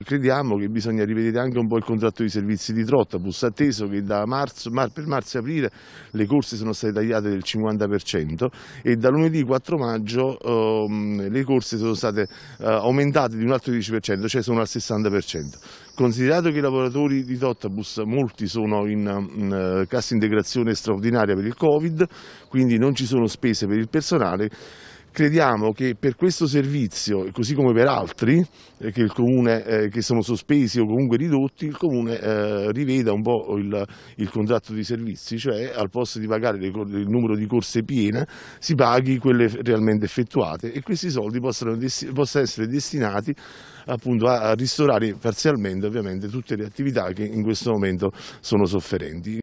Crediamo che bisogna rivedere anche un po' il contratto di servizi di Trottabus, atteso che da marzo, mar, per marzo e aprile le corse sono state tagliate del 50% e da lunedì 4 maggio ehm, le corse sono state eh, aumentate di un altro 10%, cioè sono al 60%. Considerato che i lavoratori di Trottabus, molti sono in, in mm, eh, cassa integrazione straordinaria per il Covid, quindi non ci sono spese per il personale, crediamo che per questo servizio, così come per altri eh, che, comune, eh, che, sono sospesi o comunque ridotti, il Comune eh, riveda un po' il, il, contratto di servizi, cioè al posto di pagare le, il numero di corse piene si paghi quelle realmente effettuate e questi soldi possano, possano essere destinati appunto a, a ristorare parzialmente ovviamente tutte le attività che in questo momento sono sofferenti.